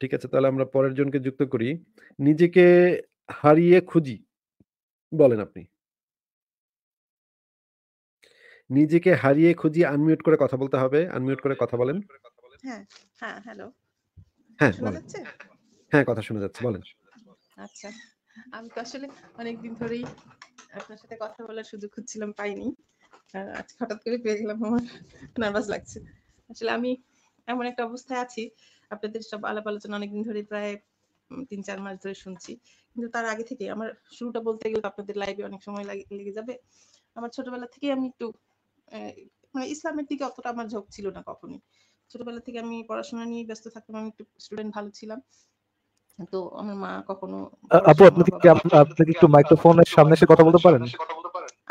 ঠিক আছে তাহলে আমরা পরের জনকে যুক্ত করি নিজেকে হারিয়ে খুঁজি বলেন আপনি নিজেকে হারিয়ে খুঁজি আনমিউট করে কথা বলতে হবে আনমিউট করে কথা বলেন হ্যাঁ হ্যাঁ হ্যালো হ্যাঁ কথা শোনা যাচ্ছে বলেন আচ্ছা আমি তো আসলে অনেকদিন ধরেই আপনার সাথে কথা বলার সুযোগ খুঁজছিলাম পাইনি আজকে হঠাৎ করে পেয়ে গেলাম আমার নার্ভাস লাগছে আসলে আমি এমন একটা অবস্থায় আছি আপনাদের সব আলাপ আলোচনা অনেকদিন ধরে প্রায় তিন চার মাস ধরে শুনছি কিন্তু তার আগে থেকে আমার শুরুটা বলতে গেলে আপনাদের লাইভে অনেক সময় লেগে যাবে আমার ছোটবেলা থেকে আমি একটু মানে ইসলামের দিকে অতটা আমার ঝোঁক ছিল না কখনই ছোটবেলা থেকে আমি পড়াশোনা নিয়ে ব্যস্ত থাকতাম আমি একটু স্টুডেন্ট ভালো ছিলাম তো আমার মা কখনো আপু আপনি কি আপনি একটু মাইক্রোফোনের সামনে এসে কথা বলতে পারেন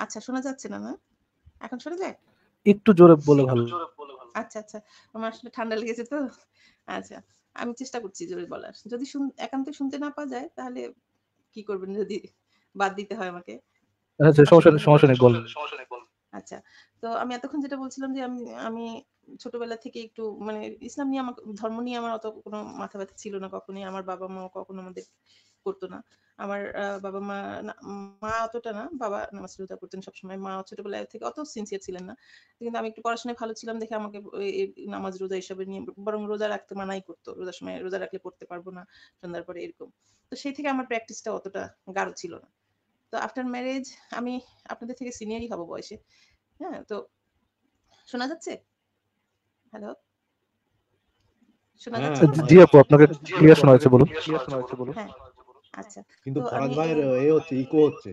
আচ্ছা শোনা যাচ্ছে না না এখন শোনা যায় একটু জোরে বলে ভালো আচ্ছা আচ্ছা আমার আসলে ঠান্ডা লেগেছে তো আচ্ছা আমি চেষ্টা করছি জোরে বলার যদি একান্তই শুনতে না পাওয়া যায় তাহলে কি করবেন যদি বাদ দিতে হয় আমাকে হ্যাঁ, আচ্ছা তো আমি এতক্ষণ যেটা বলছিলাম যে আমি আমি ছোটবেলা থেকে একটু মানে ইসলাম নিয়ে আমার ধর্ম নিয়ে আমার অত কোনো মাথা ব্যথা ছিল না কখনোই আমার বাবা মাও কখনো আমাদের করতো না আমার বাবা মা মা অতটা না বাবা নামাজ রোজা করতেন সবসময় মা ছোটবেলা থেকে অত সিনসিয়ার ছিলেন না কিন্তু আমি একটু পড়াশোনায় ভালো ছিলাম দেখে আমাকে নামাজ রোজা হিসাবে নিয়ে বরং রোজা রাখতে মানাই করতো রোজার সময় রোজা রাখলে পড়তে পারবো না সন্ধ্যার পরে এরকম তো সেই থেকে আমার প্র্যাকটিসটা অতটা গাঢ় ছিল না তো আফটার ম্যারেজ আমি আপনাদের থেকে সিনিয়রই হবো বয়সে হ্যাঁ তো শোনা যাচ্ছে হ্যালো শোনা হ্যাঁ, যাচ্ছে জি আপু আপনাকে ক্লিয়ার শোনা যাচ্ছে বলুন ক্লিয়ার শোনা যাচ্ছে বলুন হ্যাঁ আচ্ছা কিন্তু ফরাদ ভাইয়ের এ হচ্ছে ইকো হচ্ছে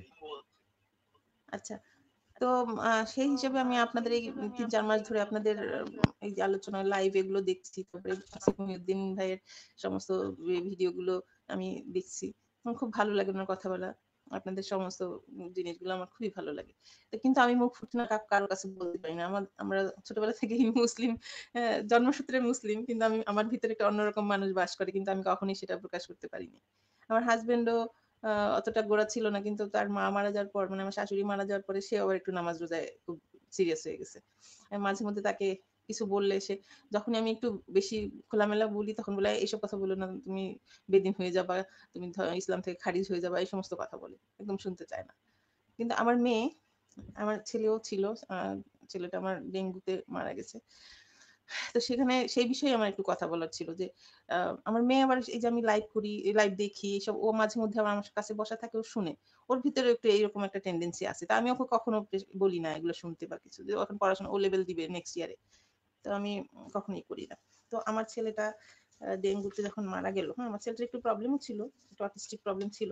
আচ্ছা তো সেই হিসেবে আমি আপনাদের এই তিন চার মাস ধরে আপনাদের এই যে আলোচনা লাইভ এগুলো দেখছি তারপরে মহিউদ্দিন ভাইয়ের সমস্ত আমি দেখছি খুব ভালো লাগে ওনার কথা বলা আপনাদের সমস্ত জিনিসগুলো আমার খুবই ভালো লাগে তো কিন্তু আমি মুখ ফুটে না কারোর কাছে বলতে পারি না আমার আমরা ছোটবেলা থেকেই মুসলিম জন্মসূত্রে মুসলিম কিন্তু আমি আমার ভিতরে একটা অন্যরকম মানুষ বাস করে কিন্তু আমি কখনোই সেটা প্রকাশ করতে পারিনি আমার হাজবেন্ডও অতটা গোড়া ছিল না কিন্তু তার মা মারা যাওয়ার পর মানে আমার শাশুড়ি মারা যাওয়ার পরে সে আবার একটু নামাজ রোজায় খুব সিরিয়াস হয়ে গেছে মাঝে মধ্যে তাকে কিছু বললে সে যখন আমি একটু বেশি খোলামেলা বলি তখন বলে এইসব কথা বলো না তুমি বেদিন হয়ে যাবা তুমি ইসলাম থেকে খারিজ হয়ে যাবা এই সমস্ত কথা বলে একদম শুনতে চায় না কিন্তু আমার মেয়ে আমার ছেলেও ছিল ছেলেটা আমার ডেঙ্গুতে মারা গেছে তো সেখানে সেই বিষয়ে আমার একটু কথা বলার ছিল যে আমার মেয়ে আবার এই যে আমি লাইভ করি লাইভ দেখি এসব ও মাঝে মধ্যে আবার আমার কাছে বসা থাকে ও শুনে ওর ভিতরে একটু এইরকম একটা টেন্ডেন্সি আছে তা আমি ওকে কখনো বলি না এগুলো শুনতে বা কিছু যে এখন পড়াশোনা ও লেভেল দিবে নেক্সট ইয়ারে তো আমি কখনোই করি না তো আমার ছেলেটা ডেঙ্গুতে যখন মারা গেল হ্যাঁ আমার ছেলেটার একটু প্রবলেমও ছিল একটু অটিস্টিক প্রবলেম ছিল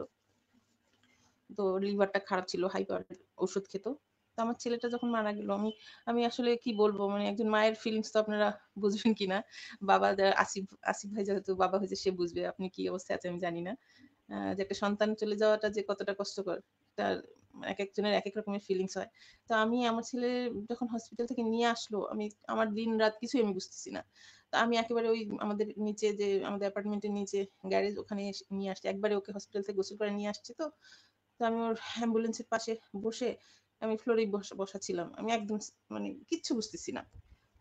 তো লিভারটা খারাপ ছিল হাইপার ওষুধ খেত তো আমার ছেলেটা যখন মারা গেল আমি আমি আসলে কি বলবো মানে একজন মায়ের ফিলিংস তো আপনারা বুঝবেন কিনা বাবা আসিফ আসিফ ভাই যেহেতু বাবা হয়েছে সে বুঝবে আপনি কি অবস্থায় আছে আমি জানি না যে একটা সন্তান চলে যাওয়াটা যে কতটা কষ্টকর তার এক একজনের এক এক রকমের ফিলিংস হয় তো আমি আমার ছেলে যখন হসপিটাল থেকে নিয়ে আসলো আমি আমার দিন রাত কিছুই আমি বুঝতেছি না তো আমি একেবারে ওই আমাদের নিচে যে আমাদের অ্যাপার্টমেন্টের নিচে গ্যারেজ ওখানে নিয়ে আসছে একবারে ওকে হসপিটাল থেকে গোসল করে নিয়ে আসছি তো তো আমি ওর অ্যাম্বুলেন্সের পাশে বসে আমি ফ্লোরে বসা ছিলাম আমি একদম মানে কিচ্ছু বুঝতেছি না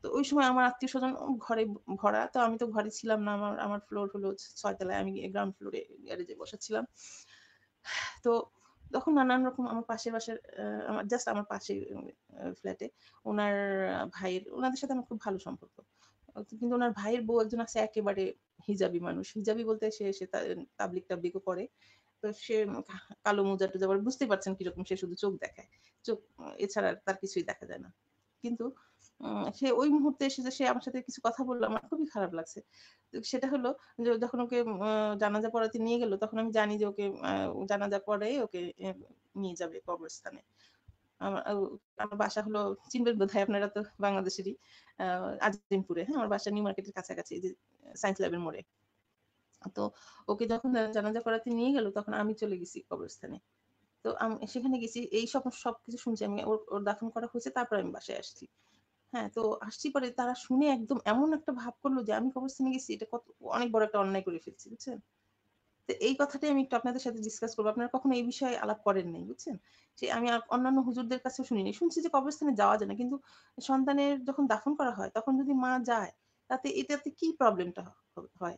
তো ওই সময় আমার আত্মীয় স্বজন ঘরে ভরা তো আমি তো ঘরে ছিলাম না আমার আমার ফ্লোর হলো ছয়তলায় আমি গ্রাউন্ড ফ্লোরে গ্যারেজে বসাছিলাম তো তখন নানান রকম আমার পাশের বাসার আমার জাস্ট আমার পাশে ফ্ল্যাটে ওনার ভাইয়ের ওনাদের সাথে আমার খুব ভালো সম্পর্ক কিন্তু ওনার ভাইয়ের বউ একজন আছে একেবারে হিজাবি মানুষ হিজাবি বলতে সে সে তাবলিক টাবলিকও করে তো সে কালো মোজা টুজা পরে বুঝতে পারছেন কিরকম সে শুধু চোখ দেখায় চোখ এছাড়া তার কিছুই দেখা যায় না কিন্তু সে ওই মুহূর্তে এসে যে সে আমার সাথে কিছু কথা বললো আমার খুবই খারাপ লাগছে সেটা হলো যে যখন ওকে জানাজা পড়াতে নিয়ে গেল তখন আমি জানি যে ওকে জানাজা পরে ওকে নিয়ে যাবে কবরস্থানে আমার বাসা হলো চিনবেন বোধ হয় আপনারা তো বাংলাদেশেরই আহ আজিমপুরে হ্যাঁ আমার বাসা নিউ মার্কেটের কাছাকাছি সায়েন্স ল্যাবের মোড়ে তো ওকে যখন জানাজা করাতে নিয়ে গেল তখন আমি চলে গেছি কবরস্থানে তো আমি সেখানে গেছি এই সব সব কিছু শুনছি আমি ওর ওর দাফন করা হয়েছে তারপর আমি বাসায় আসছি হ্যাঁ তো আসছি পরে তারা শুনে একদম এমন একটা ভাব করলো যে আমি কবরস্থানে গেছি এটা কত অনেক বড় একটা অন্যায় করে ফেলছি বুঝছেন তো এই কথাটাই আমি একটু আপনাদের সাথে ডিসকাস করবো আপনারা কখনো এই বিষয়ে আলাপ করেন নাই বুঝছেন যে আমি অন্যান্য হুজুরদের কাছে শুনিনি শুনছি যে কবরস্থানে যাওয়া যায় না কিন্তু সন্তানের যখন দাফন করা হয় তখন যদি মা যায় তাতে এটাতে কি প্রবলেমটা হয়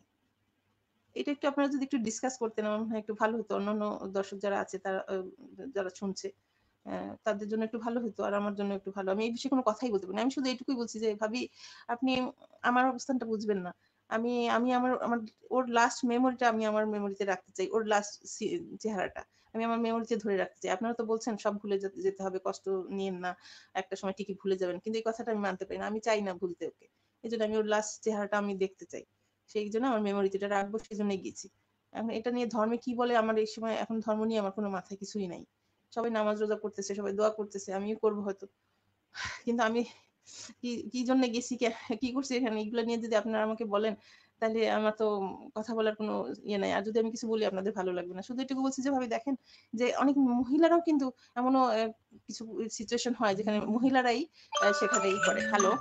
এটা একটু আপনারা যদি একটু ডিসকাস করতেন আমার মনে একটু ভালো হতো অন্য দর্শক যারা আছে তারা যারা শুনছে তাদের জন্য একটু ভালো হতো আর আমার জন্য একটু ভালো আমি এই বিষয়ে কোনো কথাই বলতে পারি আমি শুধু এইটুকুই বলছি যে ভাবি আপনি আমার অবস্থানটা বুঝবেন না আমি আমি আমার আমার ওর লাস্ট মেমোরিটা আমি আমার মেমোরিতে রাখতে চাই ওর লাস্ট চেহারাটা আমি আমার মেমোরিতে ধরে রাখতে চাই আপনারা তো বলছেন সব ভুলে যেতে হবে কষ্ট নিয়েন না একটা সময় ঠিকই ভুলে যাবেন কিন্তু এই কথাটা আমি মানতে পারি না আমি চাই না ভুলতে ওকে এই জন্য আমি ওর লাস্ট চেহারাটা আমি দেখতে চাই সেই জন্য আমার মেমোরিতে এটা রাখবো সেই জন্যই গেছি এখন এটা নিয়ে ধর্মে কি বলে আমার এই সময় এখন ধর্ম নিয়ে আমার কোনো মাথায় কিছুই নাই সবাই নামাজ রোজা করতেছে সবাই দোয়া করতেছে আমিও করবো হয়তো কিন্তু আমি কি কি জন্য গেছি কি করছি এখানে এগুলো নিয়ে যদি আপনারা আমাকে বলেন তাহলে আমার তো কথা বলার কোনো ইয়ে নাই আর যদি আমি কিছু বলি আপনাদের ভালো লাগবে না শুধু এটুকু বলছি যে ভাবে দেখেন যে অনেক মহিলারাও কিন্তু এমনও কিছু সিচুয়েশন হয় যেখানে মহিলারাই সেখানে ই করে হ্যালো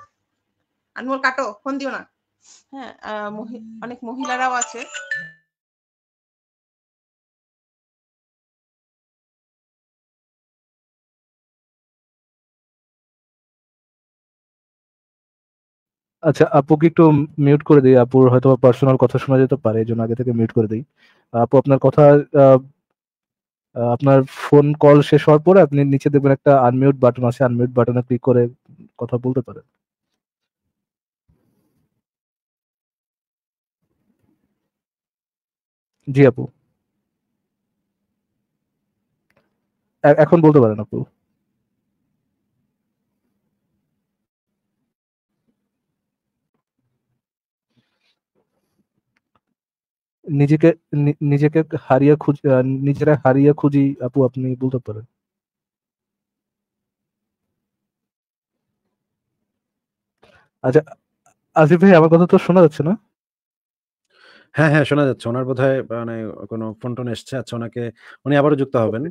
আনমোল কাটো ফোন দিও না হ্যাঁ অনেক মহিলারাও আছে আচ্ছা আপুকে একটু মিউট করে দিই আপুর হয়তো পার্সোনাল কথা শোনা যেতে পারে এই জন্য আগে থেকে মিউট করে দিই আপু আপনার কথা আপনার ফোন কল শেষ হওয়ার পরে আপনি নিচে দেখবেন একটা আনমিউট বাটন আছে আনমিউট বাটনে ক্লিক করে কথা বলতে পারেন জি আপু এখন বলতে পারেন আপু নিজেকে নিজেকে হারিয়ে খুঁজ নিজেরা হারিয়ে খুঁজি আপু আপনি বলতে পারেন আচ্ছা আজিফ ভাই আমার কথা তো শোনা যাচ্ছে না হ্যাঁ, হ্যাঁ, শোনা যাচ্ছে। ওনার বোধ হয় মানে কোনো ফোন-টোন এসছে। আচ্ছা ওনাকে উনি আবারও যুক্ত হবেন।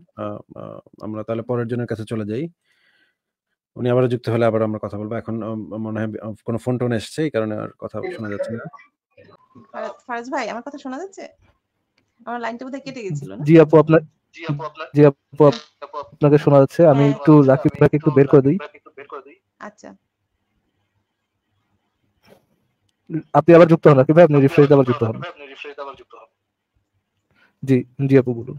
আমরা তাহলে পরের জনের কাছে চলে যাই। উনি আবারও যুক্ত হলে আবার আমরা কথা বলবো এখন মনে হয় কোনো ফোন-টোন এসছে। এই কারণে আর কথা শোনা যাচ্ছে না। ফারাজ ভাই আমার কথা শোনা যাচ্ছে? আমার লাইনটা বোধহয় কেটে গেছিল জি আপু আপনার জি আপু আপনাকে শোনা যাচ্ছে। আমি হ্যাঁ, একটু হ্যাঁ, রাকিব ভাইকে একটু বের করে দিই আচ্ছা। আপনি আবার যুক্ত হন কিভাবে আপনি রিফ্রেশ আবার যুক্ত হন জি জি আপু বলুন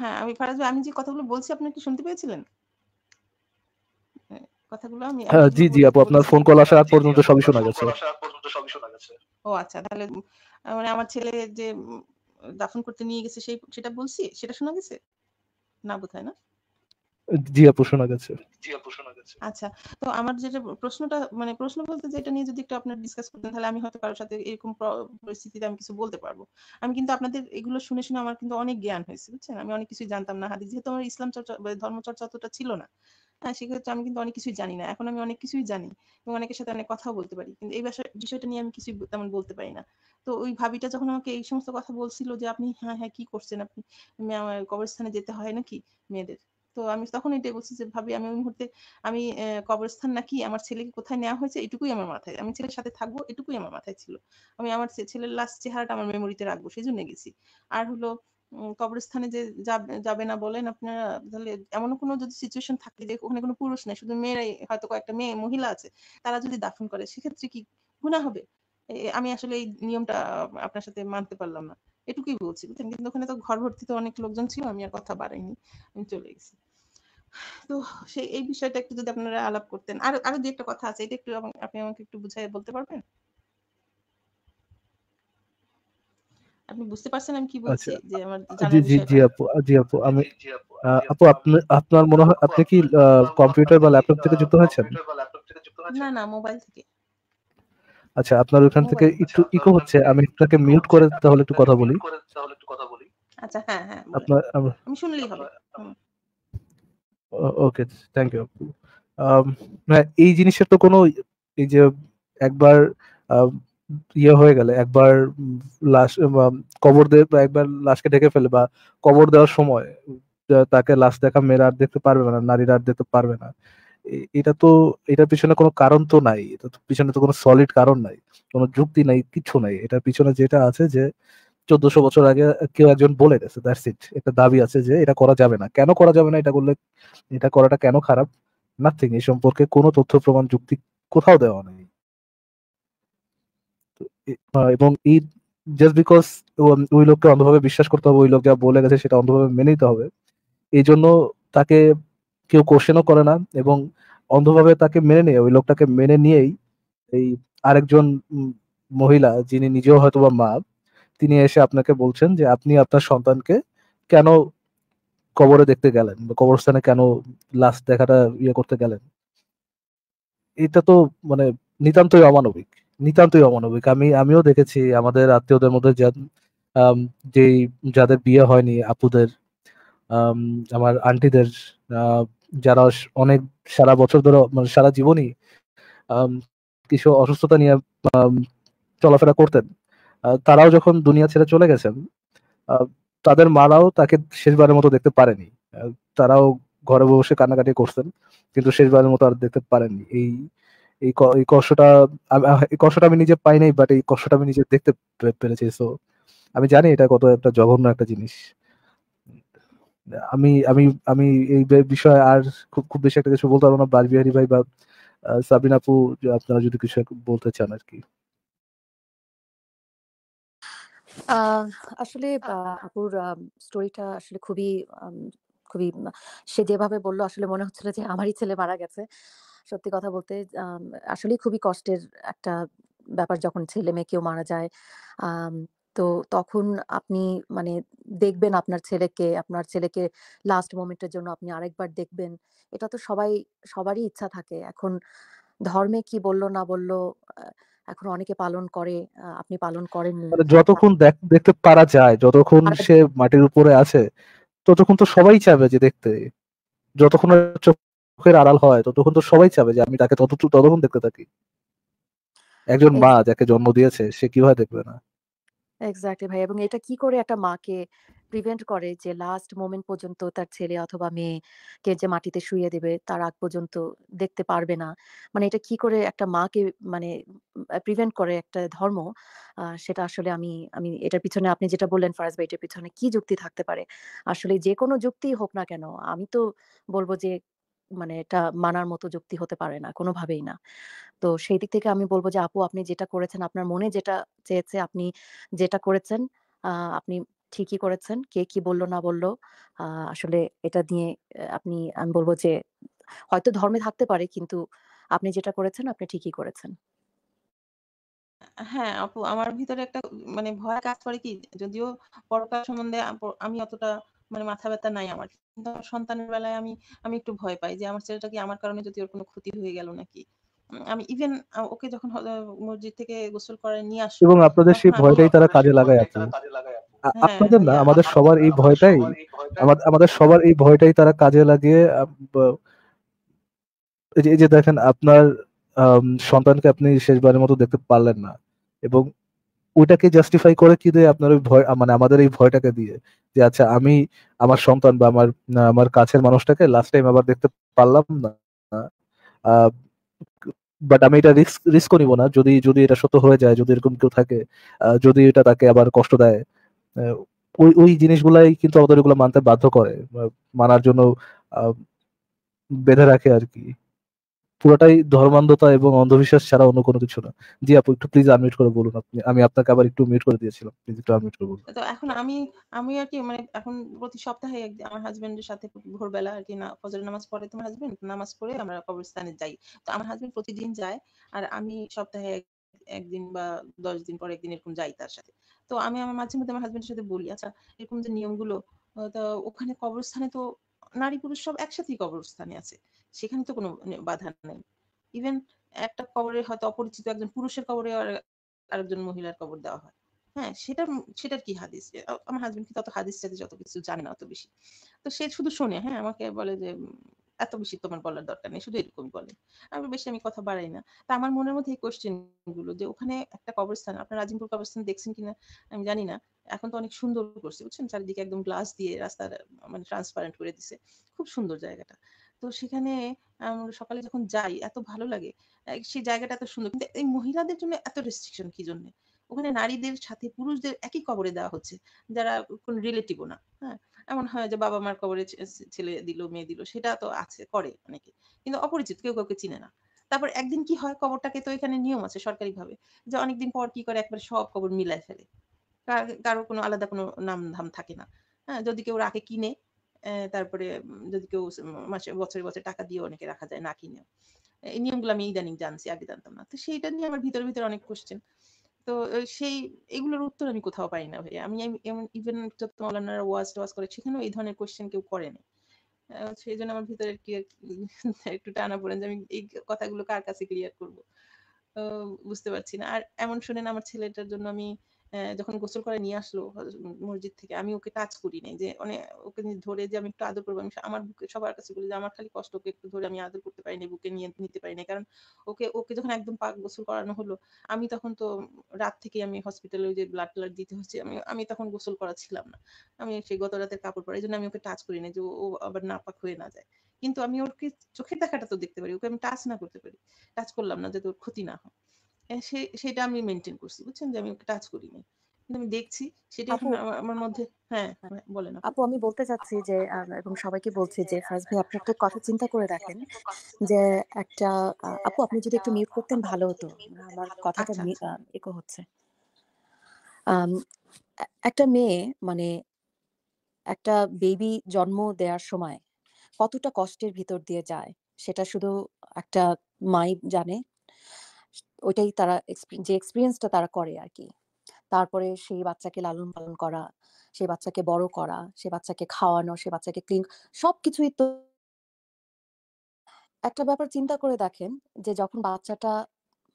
হ্যাঁ আমি ফারাজ আমি যে কথাগুলো বলছি আপনি কি শুনতে পেয়েছিলেন কথাগুলো আমি হ্যাঁ জি জি আপু আপনার ফোন কল আসার পর্যন্ত সবই শোনা গেছে ও আচ্ছা তাহলে মানে আমার ছেলে যে দাফন করতে নিয়ে গেছে সেই সেটা বলছি সেটা শোনা গেছে না বোধহয় না শোনা গেছে আচ্ছা তো আমার যেটা প্রশ্নটা মানে প্রশ্ন বলতে যেটা নিয়ে যদি একটু ডিসকাস করতেন তাহলে আমি হয়তো কারোর সাথে এরকম পরিস্থিতিতে আমি কিছু বলতে পারবো আমি কিন্তু আপনাদের এগুলো শুনে শুনে আমার কিন্তু অনেক জ্ঞান হয়েছে বুঝছেন আমি অনেক কিছুই জানতাম না হাদিস যেহেতু আমার ইসলাম চর্চা ধর্ম চর্চা অতটা ছিল না হ্যাঁ সেক্ষেত্রে আমি কিন্তু অনেক কিছুই জানি না এখন আমি অনেক কিছুই জানি এবং অনেকের সাথে অনেক কথা বলতে পারি কিন্তু এই বিষয়টা নিয়ে আমি কিছুই তেমন বলতে পারি না তো ওই ভাবিটা যখন আমাকে এই সমস্ত কথা বলছিল যে আপনি হ্যাঁ হ্যাঁ কি করছেন আপনি আমার কবরস্থানে যেতে হয় নাকি মেয়েদের তো আমি তখন এটাই বলছি যে ভাবি আমি ওই মুহূর্তে আমি কবরস্থান নাকি আমার ছেলেকে কোথায় নেওয়া হয়েছে এটুকুই আমার মাথায় আমি ছেলের সাথে থাকবো এটুকুই আমার মাথায় ছিল আমি আমার ছেলের লাস্ট চেহারাটা আমার মেমোরিতে রাখবো সেই জন্য গেছি আর হলো কবরস্থানে যে যাবে না বলেন আপনারা তাহলে এমন কোনো যদি সিচুয়েশন থাকে যে ওখানে কোনো পুরুষ নেই শুধু মেয়েরাই হয়তো কয়েকটা মেয়ে মহিলা আছে তারা যদি দাফন করে সেক্ষেত্রে কি গুণা হবে আমি আসলে এই নিয়মটা আপনার সাথে মানতে পারলাম না এটুকুই বলছি বুঝছেন কিন্তু ওখানে তো ঘর ভর্তি তো অনেক লোকজন ছিল আমি আর কথা বাড়াইনি আমি চলে গেছি তো সেই এই বিষয়টা একটু যদি আপনারা আলাপ করতেন আর আরো দু একটা কথা আছে এটা একটু আপনি আমাকে একটু বুঝাই বলতে পারবেন আপনি বুঝতে পারছেন আমি কি আচ্ছা, বলছি যে আমার জি জি জি আপু জি আপু আমি আপু আপনি আপনার মনে হয় আপনি কি কম্পিউটার বা ল্যাপটপ থেকে যুক্ত হয়েছেন না না মোবাইল থেকে আচ্ছা আপনার ওখান থেকে একটু ইকো আচ্ছা, হচ্ছে আমি আপনাকে মিউট করে তাহলে একটু কথা বলি আচ্ছা হ্যাঁ, হ্যাঁ ওকে থ্যাংক ইউ হ্যাঁ এই জিনিসের তো কোনো এই যে একবার ইয়ে হয়ে গেলে একবার লাশ কবর বা একবার লাশকে ঢেকে ফেলে বা কবর দেওয়ার সময় তাকে লাশ দেখা মেয়েরা আর দেখতে পারবে না নারীরা আর দেখতে পারবে না এটা তো এটার পিছনে কোনো কারণ তো নাই এটা তো পিছনে তো কোনো সলিড কারণ নাই কোনো যুক্তি নাই কিছু নাই এটার পিছনে যেটা আছে যে চোদ্দশো বছর আগে কেউ একজন বলে গেছে দ্যাটস ইট একটা দাবি আছে যে এটা করা যাবে না কেন করা যাবে না এটা করলে এটা করাটা কেন খারাপ নাথিং এই সম্পর্কে কোনো তথ্য প্রমাণ যুক্তি কোথাও দেওয়া নেই এবং এই জাস্ট বিকজ ওই লোককে অন্ধভাবে বিশ্বাস করতে হবে ওই লোক যা বলে গেছে সেটা অন্ধভাবে মেনে নিতে হবে এই জন্য তাকে কেউ কোশ্চেনও করে না এবং অন্ধভাবে তাকে মেনে নিয়ে ওই লোকটাকে মেনে নিয়েই এই আরেকজন মহিলা যিনি নিজেও হয়তো বা মা তিনি এসে আপনাকে বলছেন যে আপনি আপনার সন্তানকে কেন কবরে দেখতে গেলেন বা কবরস্থানে কেন লাশ দেখাটা ইয়ে করতে গেলেন এটা তো মানে নিতান্তই অমানবিক নিতান্তই অমানবিক আমি আমিও দেখেছি আমাদের আত্মীয়দের মধ্যে যে যাদের বিয়ে হয়নি আপুদের আমার আন্টিদের যারা অনেক সারা বছর ধরে মানে সারা জীবনই কিছু অসুস্থতা নিয়ে চলাফেরা করতেন তারাও যখন দুনিয়া ছেড়ে চলে গেছেন তাদের মারাও তাকে শেষবারের মতো দেখতে পারেনি তারাও ঘরে বসে কান্নাকাটি করতেন কিন্তু শেষবারের মতো আর দেখতে পারেননি এই এই এই কষ্টটা এই কষ্টটা আমি নিজে পাইনি বাট এই কষ্টটা আমি নিজে দেখতে পেরেছি সো আমি জানি এটা কত একটা জঘন্য একটা জিনিস আমি আমি আমি এই বিষয়ে আর খুব খুব বেশি একটা কিছু বলতে পারবো না বারবিহারি ভাই বা সাবিন আপু আপনারা যদি কিছু বলতে চান আর কি আসলে আপুর স্টোরিটা আসলে খুবই খুবই সে যেভাবে বললো আসলে মনে হচ্ছিল যে আমারই ছেলে মারা গেছে সত্যি কথা বলতে আসলে খুবই কষ্টের একটা ব্যাপার যখন ছেলে মেয়ে কেউ মারা যায় তো তখন আপনি মানে দেখবেন আপনার ছেলেকে, আপনার ছেলেকে লাস্ট মোমেন্টের জন্য আপনি আরেকবার দেখবেন। এটা তো সবাই সবারই ইচ্ছা থাকে। এখন ধর্মে কি বলল না বলল এখন অনেকে পালন করে, আপনি পালন করেননি। মানে যতক্ষণ দেখ দেখতে পারা যায়, যতক্ষণ সে মাটির উপরে আছে, ততক্ষণ তো সবাই চাবে যে দেখতে। যতক্ষণ চোখের আড়াল হয়, ততক্ষণ তো সবাই চাবে যে আমি তাকে তত ততক্ষণ দেখতে থাকি। একজন মা যাকে জন্ম দিয়েছে, সে কিভাবে দেখবে না? ভাই এবং এটা কি করে একটা মাকে প্রিভেন্ট করে যে লাস্ট মোমেন্ট পর্যন্ত তার ছেলে অথবা যে মাটিতে দেবে তার আগ পর্যন্ত দেখতে পারবে না মানে এটা কি করে একটা মাকে মানে প্রিভেন্ট করে একটা ধর্ম আহ, সেটা আসলে আমি আমি এটার পিছনে আপনি যেটা বললেন ফারাজ ভাই এটার পিছনে কি যুক্তি থাকতে পারে আসলে যে কোনো যুক্তিই হোক না কেন আমি তো বলবো যে মানে এটা মানার মতো যুক্তি হতে পারে না কোনোভাবেই না। তো সেই দিক থেকে আমি বলবো যে আপু আপনি যেটা করেছেন আপনার মনে যেটা চেয়েছে আপনি যেটা করেছেন আপনি ঠিকই করেছেন। কে কি বলল না বলল আসলে এটা নিয়ে আপনি আমি বলবো যে হয়তো ধর্মে থাকতে পারে কিন্তু আপনি যেটা করেছেন আপনি ঠিকই করেছেন। হ্যাঁ, আপু আমার ভিতরে একটা মানে ভয় কাজ করে কি যদিও পরকাল সম্বন্ধে আমি অতটা মানে মাথা ব্যথা নাই আমার। সন্তানের বেলায় আমি আমি একটু ভয় পাই যে আমার ছেলেটা কি আমার কারণে যদি ওর কোনো ক্ষতি হয়ে গেল নাকি আমি ইভেন ওকে যখন মসজিদ থেকে গোসল করে নিয়ে আসি এবং আপনাদের সেই ভয়টাই তারা কাজে লাগায় আপনি হ্যাঁ, আপনাদের না হ্যাঁ, আমাদের সবার এই ভয়টাই আমাদের সবার এই ভয়টাই তারা কাজে লাগিয়ে এই যে দেখেন আপনার সন্তানকে আপনি শেষবারের মতো দেখতে পারলেন না এবং ওইটাকে জাস্টিফাই করে কি দিয়ে আপনার ওই ভয় মানে আমাদের এই ভয়টাকে দিয়ে যে আচ্ছা আমি আমার সন্তান বা আমার আমার কাছের মানুষটাকে লাস্ট টাইম আবার দেখতে পারলাম না বাট আমি এটা রিস্ক রিস্কও নিব না যদি যদি এটা সত্য হয়ে যায় যদি এরকম কেউ থাকে যদি এটা তাকে আবার কষ্ট দেয় ওই ওই জিনিসগুলাই কিন্তু আমাদের ওগুলো মানতে বাধ্য করে মানার জন্য বেঁধে রাখে আর কি পুরোটাই ধর্মান্ধতা এবং অন্ধবিশ্বাস ছাড়া অন্য কোনো কিছু না জি আপু একটু প্লিজ আনমিউট করে বলুন আপনি আমি আপনাকে আবার একটু মিউট করে দিয়েছিলাম প্লিজ একটু আনমিউট করে বলুন তো এখন আমি আমি আর কি মানে এখন প্রতি সপ্তাহে আমার হাজবেন্ডের সাথে ভোরবেলা আর কি না ফজরের নামাজ পড়ে তোমার হাজবেন্ড নামাজ পড়ে আমরা কবরস্থানে যাই তো আমার হাজবেন্ড প্রতিদিন যায় আর আমি সপ্তাহে একদিন বা দশ দিন পর একদিন এরকম যাই তার সাথে তো আমি আমার মাঝে মধ্যে আমার হাজবেন্ডের সাথে বলি আচ্ছা এরকম যে নিয়মগুলো তো ওখানে কবরস্থানে তো নারী পুরুষ সব একসাথেই কবরস্থানে আছে সেখানে তো কোনো মানে বাধা নেই ইভেন একটা কবরে হয়তো অপরিচিত একজন পুরুষের কবরে আরেকজন মহিলার কবর দেওয়া হয় হ্যাঁ সেটা সেটার কি হাদিস আমার হাজবেন্ড কি তত হাদিস সাথে যত কিছু জানে না অত বেশি তো সে শুধু শোনে হ্যাঁ আমাকে বলে যে এত বেশি তোমার বলার দরকার নেই শুধু এরকমই বলে আমি বেশি আমি কথা বাড়াই না তা আমার মনের মধ্যে এই কোয়েশ্চেন গুলো যে ওখানে একটা কবরস্থান আপনার রাজিমপুর কবরস্থান দেখছেন কিনা আমি জানি না এখন তো অনেক সুন্দর করছে বুঝছেন চারিদিকে একদম গ্লাস দিয়ে রাস্তা মানে ট্রান্সপারেন্ট করে দিছে খুব সুন্দর জায়গাটা তো সেখানে সকালে যখন যাই এত ভালো লাগে সেই জায়গাটা এত সুন্দর কিন্তু এই মহিলাদের জন্য এত রেস্ট্রিকশন কি জন্য ওখানে নারীদের সাথে পুরুষদের একই কবরে দেওয়া হচ্ছে যারা কোন রিলেটিভও না হ্যাঁ এমন হয় যে বাবা মার কবরে ছেলে দিল মেয়ে দিল সেটা তো আছে করে অনেকে কিন্তু অপরিচিত কেউ কাউকে চিনে না তারপর একদিন কি হয় কবরটাকে তো এখানে নিয়ম আছে সরকারি ভাবে যে অনেকদিন পর কি করে একবার সব কবর মিলায় ফেলে কারো কোনো আলাদা কোনো নাম ধাম থাকে না হ্যাঁ যদি কেউ রাখে কিনে তারপরে যদি কেউ মাসে বছরে বছরে টাকা দিয়ে অনেকে রাখা যায় না কিনে এই নিয়মগুলো আমি ইদানিং জানছি আগে জানতাম না তো সেইটা নিয়ে আমার ভিতরে ভিতরে অনেক কোশ্চেন তো সেই এগুলোর উত্তর আমি কোথাও পাই না ভাইয়া আমি এমন ইভেন যত মৌলানারা ওয়াজ টোয়াজ করে সেখানেও এই ধরনের কোশ্চেন কেউ করেনি সেই জন্য আমার ভিতরে কি একটু টানা পড়েন যে আমি এই কথাগুলো কার কাছে ক্লিয়ার করব বুঝতে পারছি না আর এমন শুনেন আমার ছেলেটার জন্য আমি যখন গোসল করে নিয়ে আসলো মসজিদ থেকে আমি ওকে টাচ করি নাই যে মানে ওকে ধরে যে আমি একটু আদর করবো আমি আমার বুকে সবার কাছে বলি যে আমার খালি কষ্ট ওকে একটু ধরে আমি আদর করতে পারিনি বুকে নিয়ে নিতে পারিনি কারণ ওকে ওকে যখন একদম পাক গোসল করানো হলো আমি তখন তো রাত থেকে আমি হসপিটালে ওই যে ব্লাড ট্লাড দিতে হচ্ছে আমি আমি তখন গোসল করা ছিলাম না আমি সেই গত রাতের কাপড় পরে এই জন্য আমি ওকে টাচ করি নাই যে ও আবার না পাক হয়ে না যায় কিন্তু আমি ওকে চোখের দেখাটা তো দেখতে পারি ওকে আমি টাচ না করতে পারি টাচ করলাম না যাতে ওর ক্ষতি না হয় সেটা আমি মেনটেন করছি বুঝছেন যে আমি টাচ করিনি কিন্তু আমি দেখছি সেটা এখন আমার মধ্যে হ্যাঁ, হ্যাঁ বলেন আপু আমি বলতে চাচ্ছি যে এবং সবাইকে বলছি যে ফার্স্ট ভাই আপনি একটা কথা চিন্তা করে দেখেন যে একটা আপু আপনি যদি একটু মিউট করতেন ভালো হতো আমার কথাটা ইকো আচ্ছা, আচ্ছা। হচ্ছে একটা মেয়ে মানে একটা বেবি জন্ম দেওয়ার সময় কতটা কষ্টের ভিতর দিয়ে যায় সেটা শুধু একটা মাই জানে ওইটাই তারা যে এক্সপিরিয়েন্সটা তারা করে আর কি তারপরে সেই বাচ্চাকে লালন পালন করা সেই বাচ্চাকে বড় করা সে বাচ্চাকে খাওয়ানো সে বাচ্চাকে ক্লিন সবকিছুই তো একটা ব্যাপার চিন্তা করে দেখেন যে যখন বাচ্চাটা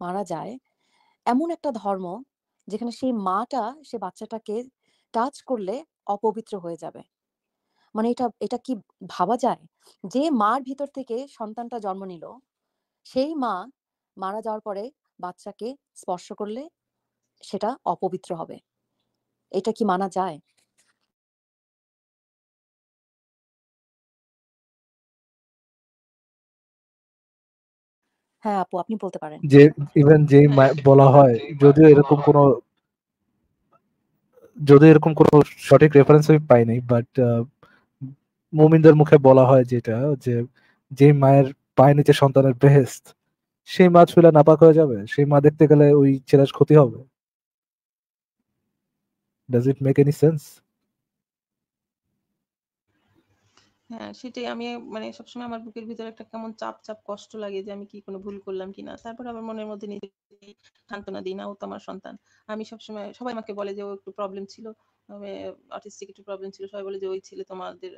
মারা যায় এমন একটা ধর্ম যেখানে সেই মাটা সে বাচ্চাটাকে টাচ করলে অপবিত্র হয়ে যাবে মানে এটা এটা কি ভাবা যায় যে মার ভিতর থেকে সন্তানটা জন্ম নিল সেই মা মারা যাওয়ার পরে বাচ্চাকে স্পর্শ করলে সেটা অপবিত্র হবে এটা কি মানা যায় হ্যাঁ আপু আপনি বলতে পারেন যে ইভেন যে বলা হয় যদিও এরকম কোন যদিও এরকম কোন সঠিক রেফারেন্স আমি পাই নাই বাট মুমিনদের মুখে বলা হয় যেটা যে যে মায়ের পায়ের নিচে সন্তানের বেহেস্ত সেই মা ছুলে নাপাক হয়ে যাবে সেই মা দেখতে গেলে ওই ছেলের ক্ষতি হবে does it make any sense হ্যাঁ সেটাই আমি মানে সবসময় আমার বুকের ভিতরে একটা কেমন চাপ চাপ কষ্ট লাগে যে আমি কি কোনো ভুল করলাম কিনা তারপর আমার মনের মধ্যে নিজে সান্ত্বনা দিই না ও তো আমার সন্তান আমি সবসময় সবাই আমাকে বলে যে ও একটু প্রবলেম ছিল অটিস্টিক একটু প্রবলেম ছিল সবাই বলে যে ওই ছেলে তোমাদের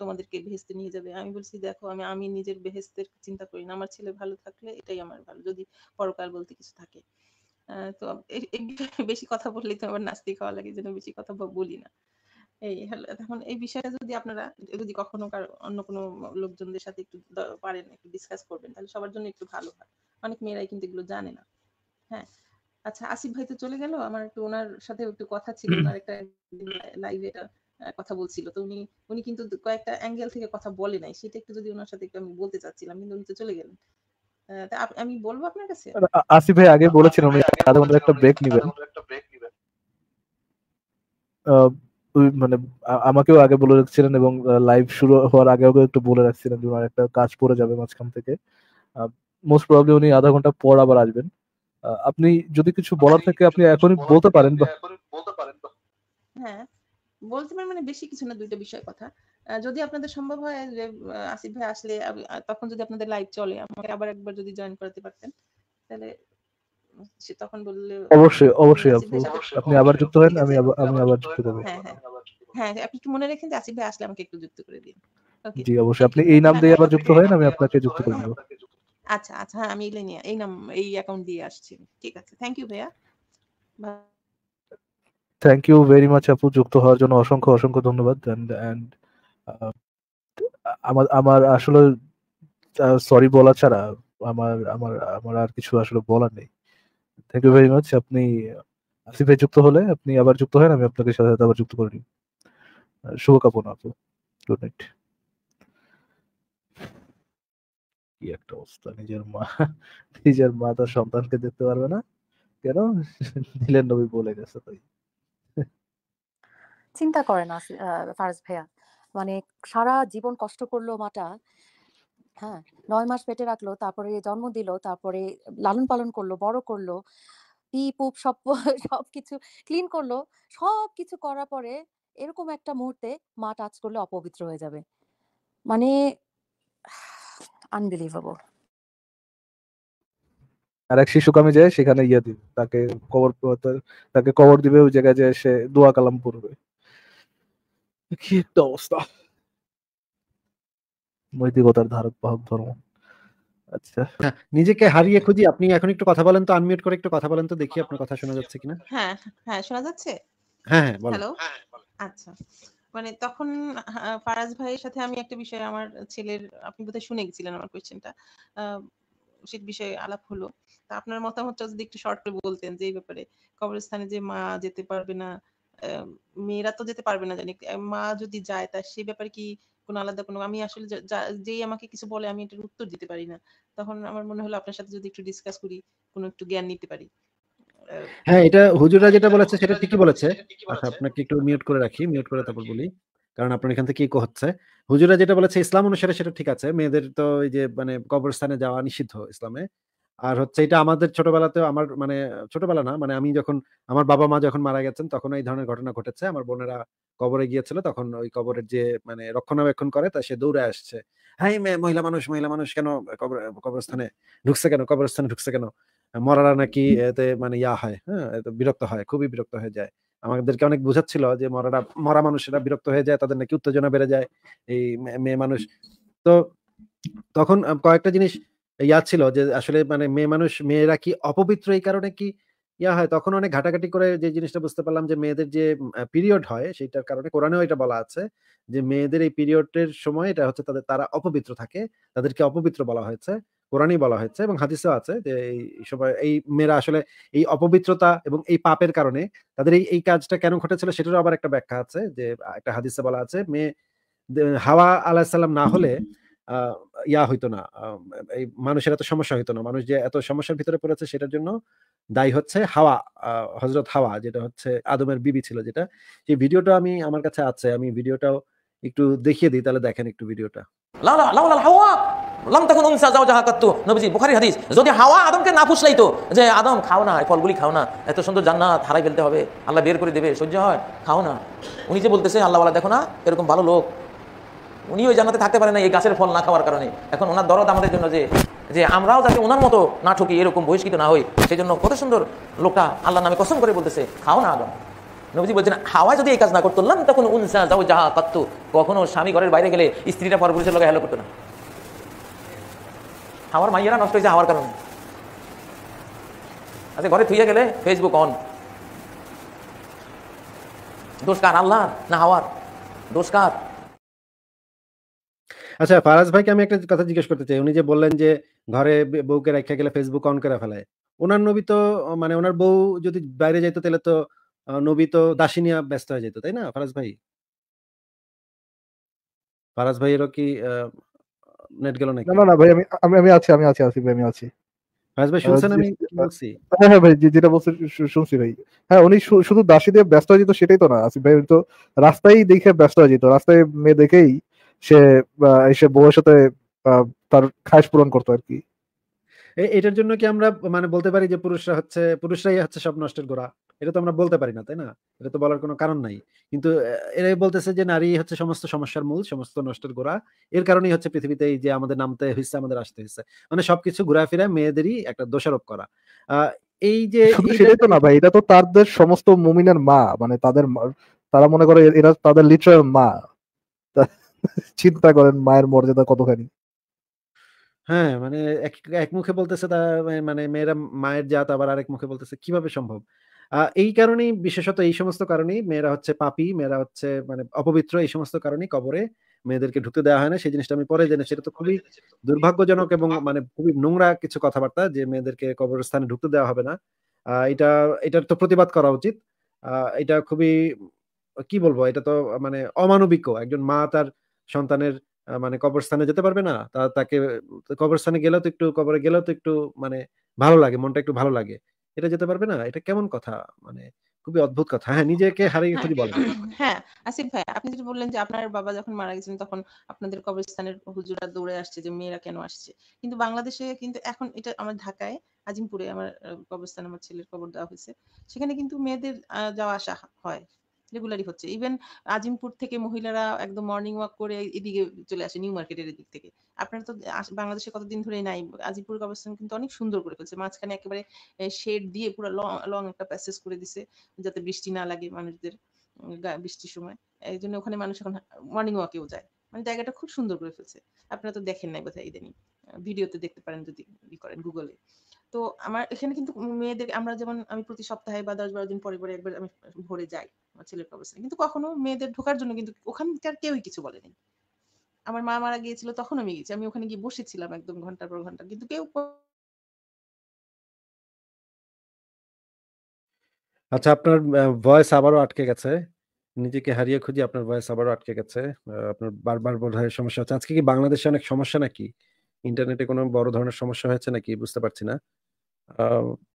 তোমাদেরকে বেহেস্তে নিয়ে যাবে আমি বলছি দেখো আমি আমি নিজের বেহেস্তের চিন্তা করি না আমার ছেলে ভালো থাকলে এটাই আমার ভালো যদি পরকাল বলতে কিছু থাকে তো বেশি কথা বললেই তো আমার নাস্তিক হওয়া লাগে যেন বেশি কথা বলি না এই হ্যালো এখন এই বিষয়টা যদি আপনারা যদি কখনো কার অন্য কোনো লোকজনদের সাথে একটু পারেন একটু ডিসকাস করবেন তাহলে সবার জন্য একটু ভালো হয় অনেক মেয়েরাই কিন্তু এগুলো জানে না হ্যাঁ আচ্ছা আসিফ ভাই তো চলে গেল আমার একটু ওনার সাথে একটু কথা ছিল তার একটা লাইভে এটা কথা বলছিল তো উনি উনি কিন্তু কয়েকটা অ্যাঙ্গেল থেকে কথা বলে নাই সেটা একটু যদি ওনার সাথে একটু আমি বলতে চাচ্ছিলাম কিন্তু উনি তো চলে গেলেন আমি বলবো আপনার কাছে আসিফ ভাই আগে বলেছিলেন উনি আধা ঘন্টা একটা ব্রেক নেবেন মানে আমাকেও আগে বলে রাখছিলেন এবং লাইভ শুরু হওয়ার আগে আগে একটু বলে রাখছিলেন যে একটা কাজ পড়ে যাবে মাঝখান থেকে মোস্ট প্রবলি উনি আধা ঘন্টা পর আবার আসবেন আপনি যদি কিছু বলার থাকে আপনি এখনই বলতে পারেন হ্যাঁ বলতে পারেন মানে বেশি কিছু না দুইটা বিষয় কথা যদি আপনাদের সম্ভব হয় যে আসিফ ভাই আসলে তখন যদি আপনাদের লাইভ চলে আমাকে আবার একবার যদি জয়েন করাতে পারতেন তাহলে তখন বললে অবশ্যই অবশ্যই আপু আপনি আবার যুক্ত হন আমি আমি আবার যুক্ত করব হ্যাঁ হ্যাঁ, হ্যাঁ আপনি একটু মনে রাখেন যে আসিফ ভাই আসলে আমাকে একটু যুক্ত করে দিন জি অবশ্যই আপনি এই নাম হ্যাঁ, দিয়ে আবার হ্যাঁ, যুক্ত হন আমি আপনাকে যুক্ত করে দেবো আচ্ছা আচ্ছা হ্যাঁ আমি এগুলো নিয়ে এই নাম এই অ্যাকাউন্ট দিয়ে আসছি ঠিক আছে থ্যাংক ইউ ভাইয়া থ্যাংক ইউ ভেরি মাচ আপু যুক্ত হওয়ার জন্য অসংখ্য অসংখ্য ধন্যবাদ অ্যান্ড আমার আমার আসলে সরি বলা ছাড়া আমার আমার আমার আর কিছু আসলে বলার নেই থ্যাংক ইউ ভেরি মাচ আপনি আসিফে যুক্ত হলে আপনি আবার যুক্ত হন আমি আপনাকে সাথে সাথে আবার যুক্ত করে শুভ শুভকামনা আপু গুড নাইট কি একটা অবস্থা নিজের মা নিজের মা তার সন্তানকে দেখতে পারবে না কেন নীলের নবী বলে গেছে তাই চিন্তা করে না ফারজ ভাইয়া মানে সারা জীবন কষ্ট করলো মাটা হ্যাঁ নয় মাস পেটে রাখলো তারপরে জন্ম দিল তারপরে লালন পালন করলো বড় করলো পি পুপ সব সব কিছু ক্লিন করলো সব কিছু করার পরে এরকম একটা মুহূর্তে মা টাচ করলে অপবিত্র হয়ে যাবে মানে আনবিলিভেবল আর এক শিশুকামী যে সেখানে ইয়ে দিবে তাকে কবর তাকে কবর দিবে ওই জায়গায় যে সে দোয়া কালাম পড়বে কি একটা অবস্থা নৈতিকতার ধারক বাহক ধর্ম আচ্ছা।, আচ্ছা নিজেকে হারিয়ে খুঁজি আপনি এখন একটু কথা বলেন তো আনমিউট করে একটু কথা বলেন তো দেখি আপনার কথা শোনা যাচ্ছে কিনা হ্যাঁ হ্যাঁ শোনা যাচ্ছে হ্যাঁ হ্যাঁ, হ্যাঁ আচ্ছা মানে তখন ফারাজ ভাইয়ের সাথে আমি একটা বিষয়ে আমার ছেলের আপনি বোধহয় শুনে গেছিলেন আমার কোয়েশ্চেনটা সে বিষয়ে আলাপ হলো তা আপনার মতামতটা যদি একটু শর্ট করে বলতেন যে এই ব্যাপারে কবরস্থানে যে মা যেতে পারবে না মেয়েরা তো যেতে পারবে না জানি মা যদি যায় তা সে ব্যাপারে কি কোনো আলাদা কোনো আমি আসলে যেই আমাকে কিছু বলে আমি এটার উত্তর দিতে পারি না তখন আমার মনে হলো আপনার সাথে যদি একটু ডিসকাস করি কোনো একটু জ্ঞান নিতে পারি হ্যাঁ এটা হুজুরা যেটা বলেছে সেটা ঠিকই বলেছে আচ্ছা আপনাকে একটু মিউট করে রাখি মিউট করে তারপর বলি কারণ আপনার এখান থেকে কি হচ্ছে হুজুরা যেটা বলেছে ইসলাম অনুসারে সেটা ঠিক আছে মেয়েদের তো এই যে মানে কবরস্থানে যাওয়া নিষিদ্ধ ইসলামে আর হচ্ছে এটা আমাদের ছোটবেলাতেও আমার মানে ছোটবেলা না মানে আমি যখন আমার বাবা মা যখন মারা গেছেন তখন এই ধরনের ঘটনা ঘটেছে আমার বোনেরা কবরে গিয়েছিল তখন ওই কবরের যে মানে রক্ষণাবেক্ষণ করে তা সে দৌড়ে আসছে হ্যাঁ মহিলা মানুষ মহিলা মানুষ কেন কবরস্থানে ঢুকছে কেন কবরস্থানে ঢুকছে কেন মরারা নাকি এতে মানে ইয়া হয় হ্যাঁ বিরক্ত হয় খুবই বিরক্ত হয়ে যায় আমাদেরকে অনেক বোঝাচ্ছিল যে মরারা মরা মানুষেরা বিরক্ত হয়ে যায় তাদের নাকি উত্তেজনা বেড়ে যায় এই মেয়ে মানুষ তো তখন কয়েকটা জিনিস ইয়া ছিল যে আসলে মানে মেয়ে মানুষ মেয়েরা কি অপবিত্র এই কারণে কি ইয়া হয় তখন অনেক ঘাটাঘাটি করে যে জিনিসটা বুঝতে পারলাম যে মেয়েদের যে পিরিয়ড হয় সেইটার কারণে কোরআনেও এটা বলা আছে যে মেয়েদের এই পিরিয়ডের সময় এটা হচ্ছে তাদের তারা অপবিত্র থাকে তাদেরকে অপবিত্র বলা হয়েছে কোরআনই বলা হয়েছে এবং হাদিসেও আছে যে এই সময় এই মেয়েরা আসলে এই অপবিত্রতা এবং এই পাপের কারণে তাদের এই এই কাজটা কেন ঘটেছিল সেটারও আবার একটা ব্যাখ্যা আছে যে একটা হাদিসে বলা আছে মেয়ে হাওয়া সাল্লাম না হলে ইয়া হইতো না এই মানুষের এত সমস্যা হইতো না মানুষ যে এত সমস্যার ভিতরে পড়েছে সেটার জন্য দায়ী হচ্ছে হাওয়া হজরত হাওয়া যেটা হচ্ছে আদমের বিবি ছিল যেটা সেই ভিডিওটা আমি আমার কাছে আছে আমি ভিডিওটাও একটু দেখিয়ে দিই তাহলে দেখেন একটু ভিডিওটা লং তখন উনসা যাও যাহা করতো নবীজি বুখারি হাদিস যদি হাওয়া আদমকে না তো যে আদম খাও না এই ফলগুলি খাও না এত সুন্দর জান্নাত হারাই ফেলতে হবে আল্লাহ বের করে দেবে সহ্য হয় খাও না উনি যে বলতেছে আল্লাহওয়ালা দেখো না এরকম ভালো লোক উনি ওই জানাতে থাকতে পারে না এই গাছের ফল না খাওয়ার কারণে এখন ওনার দরদ আমাদের জন্য যে যে আমরাও যাতে ওনার মতো না ঠকি এরকম বহিষ্কৃত না হই সেই জন্য কত সুন্দর লোকটা আল্লাহ নামে কসম করে বলতেছে খাও না আদম নবীজি বলছেন হাওয়া যদি এই কাজ না করতো তখন উনসা যাও যাহা কাত্তু কখনো স্বামী ঘরের বাইরে গেলে স্ত্রীরা পরপুরুষের লোক হ্যালো করতো না আমার মাইয়েরা নষ্ট হয়েছে আমার কারণে আচ্ছা ঘরে থুইয়া গেলে ফেসবুক অন দোষকার আল্লাহ না হাওয়ার দোষকার আচ্ছা ফারাজ ভাইকে আমি একটা কথা জিজ্ঞেস করতে চাই উনি যে বললেন যে ঘরে বউকে রেখে গেলে ফেসবুক অন করে ফেলায় ওনার নবী তো মানে ওনার বউ যদি বাইরে যাইতো তাহলে তো নবী তো দাসী নিয়ে ব্যস্ত হয়ে যেত তাই না ফারাজ ভাই ফারাজ ভাইয়েরও কি নেট গেল নাকি না না ভাই আমি আমি আছি আমি আছি আসিফ ভাই আমি আছি ফায়াজ ভাই শুনছেন আমি বলছি হ্যাঁ হ্যাঁ ভাই যেটা বলছেন শুনছি ভাই হ্যাঁ উনি শুধু দাসী দিয়ে ব্যস্ত হয়ে যেত সেটাই তো না আসিফ ভাই তো রাস্তায় দেখে ব্যস্ত হয়ে যেত রাস্তায় মেয়ে দেখেই সে এসে বউয়ের সাথে তার খাস পূরণ করতো আর কি এটার জন্য কি আমরা মানে বলতে পারি যে পুরুষরা হচ্ছে পুরুষরাই হচ্ছে সব নষ্টের গোড়া এটা তো আমরা বলতে পারি না তাই না এটা তো বলার কোনো কারণ নাই কিন্তু এরাই বলতেছে যে নারী হচ্ছে সমস্ত সমস্যার মূল সমস্ত নষ্টের গোড়া এর কারণেই হচ্ছে পৃথিবীতে যে আমাদের নামতে হয়েছে আমাদের আসতে হয়েছে মানে সবকিছু ঘোরাফেরা মেয়েদেরই একটা দোষারোপ করা এই যে সেটাই তো না ভাই এটা তো তাদের সমস্ত মুমিনের মা মানে তাদের তারা মনে করে এরা তাদের লিটারের মা চিন্তা করেন মায়ের মর্যাদা কতখানি হ্যাঁ মানে এক মুখে বলতেছে তা মানে, মানে মেয়েরা মায়ের জাত আবার আরেক মুখে বলতেছে কিভাবে সম্ভব এই কারণেই বিশেষত এই সমস্ত কারণেই মেয়েরা হচ্ছে পাপি মেয়েরা হচ্ছে মানে অপবিত্র এই সমস্ত কারণেই কবরে মেয়েদেরকে ঢুকতে দেওয়া হয় না সেই জিনিসটা আমি পরে জেনেছি সেটা তো খুবই দুর্ভাগ্যজনক এবং মানে খুবই নোংরা কিছু কথাবার্তা যে মেয়েদেরকে কবরস্থানে ঢুকতে দেওয়া হবে না এটা এটার তো প্রতিবাদ করা উচিত এটা খুবই কি বলবো এটা তো মানে অমানবিক একজন মা তার সন্তানের মানে কবরস্থানে যেতে পারবে না তাকে কবরস্থানে গেলেও তো একটু কবরে গেলেও তো একটু মানে ভালো লাগে মনটা একটু ভালো লাগে এটা যেতে পারবে না এটা কেমন কথা মানে খুবই অদ্ভুত কথা হ্যাঁ নিজেকে হারিয়ে খুঁজে হ্যাঁ, বলেন হ্যাঁ আসিফ ভাই আপনি যেটা বললেন যে আপনার বাবা যখন মারা গেছেন তখন আপনাদের কবরস্থানের হুজুরা দৌড়ে আসছে যে মেয়েরা কেন আসছে কিন্তু বাংলাদেশে কিন্তু এখন এটা আমার ঢাকায় আজিমপুরে আমার কবরস্থান আমার ছেলের কবর দেওয়া হয়েছে সেখানে কিন্তু মেয়েদের যাওয়া আসা হয় রেগুলারই হচ্ছে ইভেন আজিমপুর থেকে মহিলারা একদম মর্নিং ওয়াক করে এদিকে চলে আসে নিউ মার্কেটের এদিক থেকে আপনারা তো বাংলাদেশে কতদিন ধরে নাই আজিমপুর কবরস্থান কিন্তু অনেক সুন্দর করে ফেলছে মাঝখানে একেবারে শেড দিয়ে পুরো লং একটা প্যাসেজ করে দিছে যাতে বৃষ্টি না লাগে মানুষদের বৃষ্টির সময় এই জন্য ওখানে মানুষ এখন মর্নিং ওয়াকেও যায় মানে জায়গাটা খুব সুন্দর করে ফেলছে আপনারা তো দেখেন নাই বোধহয় ইদানিং ভিডিওতে দেখতে পারেন যদি ই করেন গুগলে তো আমার এখানে কিন্তু মেয়েদের আমরা যেমন আমি প্রতি সপ্তাহে বা দশ বারো দিন পরে পরে একবার আমি ভোরে যাই ছেলের কবরস্থানে কিন্তু কখনো মেয়েদের ঢোকার জন্য কিন্তু ওখানকার কেউই কিছু বলেনি আমার মা মারা গিয়েছিল তখন আমি গেছি আমি ওখানে গিয়ে বসেছিলাম একদম ঘন্টার পর ঘন্টা কিন্তু কেউ আচ্ছা আপনার ভয়েস আবারও আটকে গেছে নিজেকে হারিয়ে খুঁজি আপনার ভয়েস আবারও আটকে গেছে আপনার বারবার বোধ হয় সমস্যা হচ্ছে আজকে কি বাংলাদেশে অনেক সমস্যা নাকি ইন্টারনেটে কোনো বড় ধরনের সমস্যা হয়েছে নাকি বুঝতে পারছি না